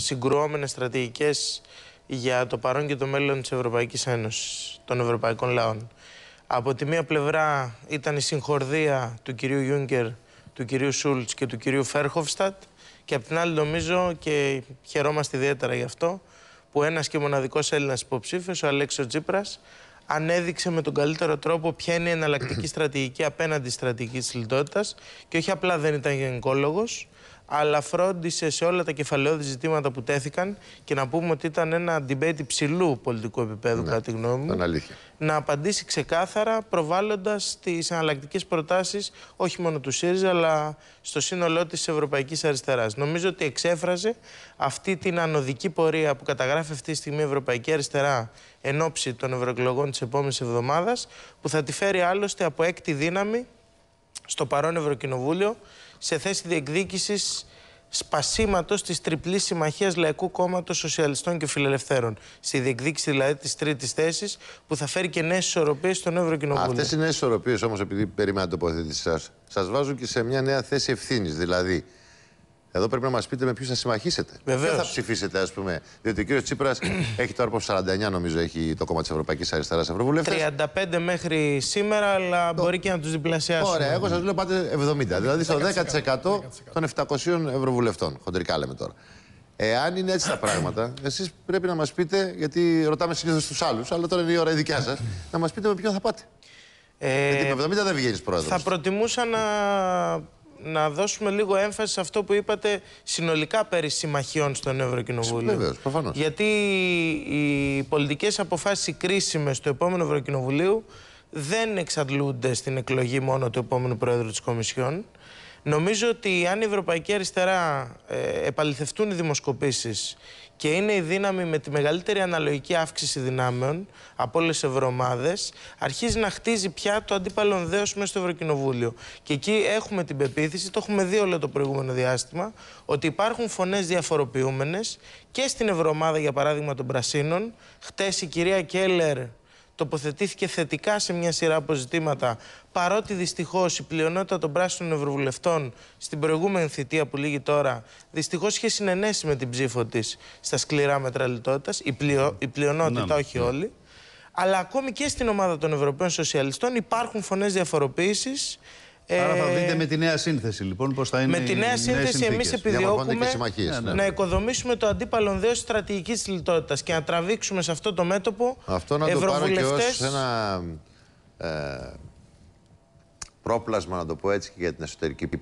συγκρουόμενες στρατηγικές για το παρόν και το μέλλον της Ευρωπαϊκής Ένωσης, των ευρωπαϊκών λαών. Από τη μία πλευρά ήταν η συγχορδία του κυρίου Γιούγκερ, του κυρίου Σούλτ και του κυρίου Φέρχοφστατ και από την άλλη νομίζω και χαιρόμαστε ιδιαίτερα γι' αυτό που ένας και μοναδικός Έλληνας υποψήφιος, ο Αλέξο Τζίπρα, ανέδειξε με τον καλύτερο τρόπο ποια είναι η εναλλακτική στρατηγική απέναντι στη στρατηγική της λιτότητας και όχι απλά δεν ήταν γενικόλογος, αλλά φρόντισε σε όλα τα κεφαλαιόδη ζητήματα που τέθηκαν και να πούμε ότι ήταν ένα debate υψηλού πολιτικού επίπεδου, ναι, κατά τη γνώμη μου. Να απαντήσει ξεκάθαρα, προβάλλοντας τις αναλλακτικέ προτάσεις όχι μόνο του ΣΥΡΙΖΑ, αλλά στο σύνολό της Ευρωπαϊκής Αριστεράς. Νομίζω ότι εξέφραζε αυτή την ανωδική πορεία που καταγράφει αυτή τη στιγμή η Ευρωπαϊκή Αριστερά εν ώψη των ευρωεκλογών της επόμενης εβδομάδας, που θα τη φέρει άλλωστε από έκτη δύναμη στο παρόν Ευρωκοινοβούλιο σε θέση διεκδίκησης σπασίματος της τριπλής συμμαχίας Λαϊκού Κόμματος Σοσιαλιστών και Φιλελευθέρων. Στη διεκδίκηση δηλαδή της τρίτης θέσης που θα φέρει και νέες ισορροπίες στον Ευρωκοινοβούλιο. Αυτές οι νέες ισορροπίες όμως, επειδή περιμένω την τοποθέτησή σας, σας βάζουν και σε μια νέα θέση ευθύνης. Δηλαδή, εδώ πρέπει να μας πείτε με ποιους θα συμμαχίσετε. θα ψηφίσετε, ας πούμε. Διότι ο κύριος Τσίπρας έχει το από 49, νομίζω, έχει το κόμμα της Ευρωπαϊκής Αριστεράς Ευρωβουλευτή. 35 μέχρι σήμερα, αλλά το... μπορεί και να τους διπλασιάσει. Ωραία, εγώ σας λέω πάτε 70. Δηλαδή στο 10%, 10%, 10%. των 700 Ευρωβουλευτών. Χοντρικά λέμε τώρα. Εάν είναι έτσι τα πράγματα, εσείς πρέπει να μας πείτε, γιατί ρωτάμε συνήθως τους άλλους, αλλά τώρα είναι η ώρα η δικιά σας, να μας πείτε με ποιον θα πάτε. Ε, Γιατί με 70 δεν βγαίνεις πρόεδρος. Θα προτιμούσα να να δώσουμε λίγο έμφαση σε αυτό που είπατε συνολικά περί συμμαχιών στον Ευρωκοινοβούλιο. προφανώς. Γιατί οι πολιτικές αποφάσεις κρίσιμες του επόμενου Ευρωκοινοβουλίου δεν εξαντλούνται στην εκλογή μόνο του επόμενου Πρόεδρου της Κομισιόν. Νομίζω ότι αν η Ευρωπαϊκή Αριστερά ε, επαληθευτούν οι δημοσκοπήσεις και είναι η δύναμη με τη μεγαλύτερη αναλογική αύξηση δυνάμεων από όλες τις ευρωομάδες, αρχίζει να χτίζει πια το αντίπαλο δέο μέσα στο Ευρωκοινοβούλιο. Και εκεί έχουμε την πεποίθηση, το έχουμε δει όλο το προηγούμενο διάστημα, ότι υπάρχουν φωνές διαφοροποιούμενες και στην Ευρωομάδα, για παράδειγμα, των Πρασίνων. Χτες η κυρία Κέλλερ τοποθετήθηκε θετικά σε μια σειρά από ζητήματα, παρότι δυστυχώς η πλειονότητα των πράσινων ευρωβουλευτών στην προηγούμενη θητεία που λύγει τώρα, δυστυχώς είχε συνενέσει με την ψήφο της στα σκληρά μέτρα η, πλειονότητα, ναι, ναι, όχι όλη, ναι. όλοι. Αλλά ακόμη και στην ομάδα των Ευρωπαίων Σοσιαλιστών υπάρχουν φωνές διαφοροποίησης Άρα θα ε, δείτε με τη νέα σύνθεση λοιπόν πώς θα είναι. Με τη νέα σύνθεση εμείς επιδιώκουμε ναι, ναι, ναι. να οικοδομήσουμε το αντίπαλον δέος στρατηγικής λιτότητας και να τραβήξουμε σε αυτό το μέτωπο Αυτό να το πάρω και ένα ε, πρόπλασμα, να το πω έτσι, και για την εσωτερική